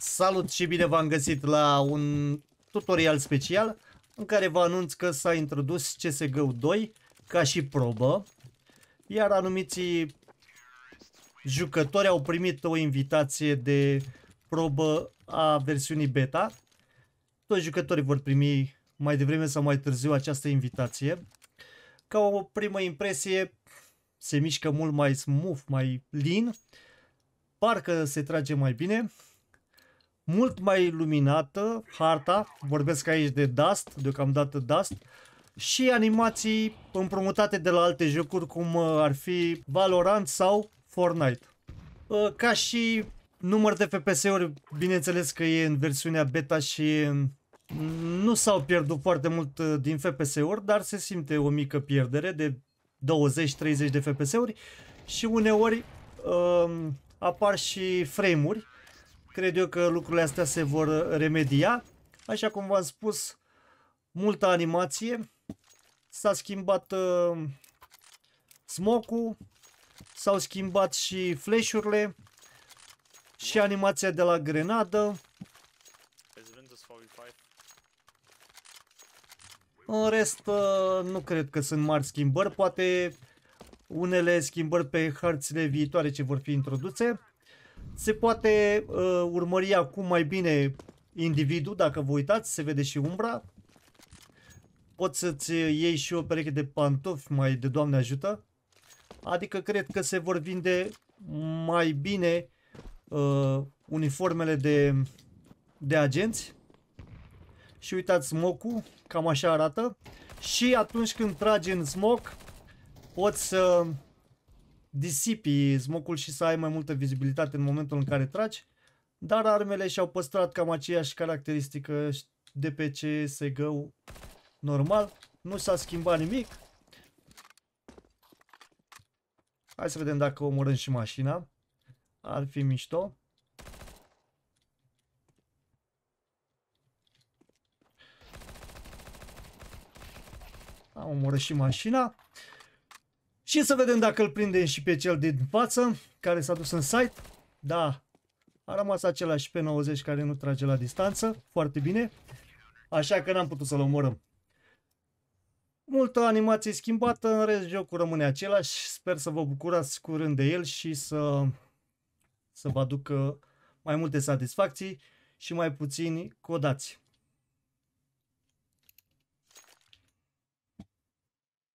Salut și bine v-am găsit la un tutorial special în care vă anunț că s-a introdus CSGO 2 ca și probă, iar anumiți jucători au primit o invitație de probă a versiunii beta. Toți jucătorii vor primi mai devreme sau mai târziu această invitație. Ca o primă impresie, se mișcă mult mai smooth, mai lin, parcă se trage mai bine, mult mai luminată harta, vorbesc aici de Dust, deocamdată Dust, și animații împrumutate de la alte jocuri cum uh, ar fi Valorant sau Fortnite. Uh, ca și număr de FPS-uri, bineînțeles că e în versiunea beta și nu s-au pierdut foarte mult uh, din FPS-uri, dar se simte o mică pierdere de 20-30 de FPS-uri și uneori um, apar și frame-uri Cred eu că lucrurile astea se vor remedia. Așa cum v-am spus, multă animație. S-a schimbat uh, smoke-ul, s-au schimbat și flash și animația de la grenadă. În rest, uh, nu cred că sunt mari schimbări, poate unele schimbări pe hărțile viitoare ce vor fi introduse se poate uh, urmări acum mai bine individul, dacă vă uitați, se vede și umbra. Poți să-ți iei și o pereche de pantofi mai de Doamne ajută. Adică cred că se vor vinde mai bine uh, uniformele de, de agenți. Și uitați smocul, cam așa arată. Și atunci când tragi în smoc, poți să... Uh, disipi smocul și să ai mai multă vizibilitate în momentul în care tragi, dar armele și-au păstrat cam aceeași caracteristică de pe ce se gău normal. Nu s-a schimbat nimic. Hai să vedem dacă omorâm și mașina. Ar fi mișto. Am omorât și mașina. Și să vedem dacă îl prindem și pe cel din față, care s-a dus în site. Da, a rămas același pe 90 care nu trage la distanță, foarte bine. Așa că n-am putut să-l omorăm. Multă animație schimbată, în rest jocul rămâne același. Sper să vă bucurați curând de el și să, să vă aducă mai multe satisfacții și mai puțini codați.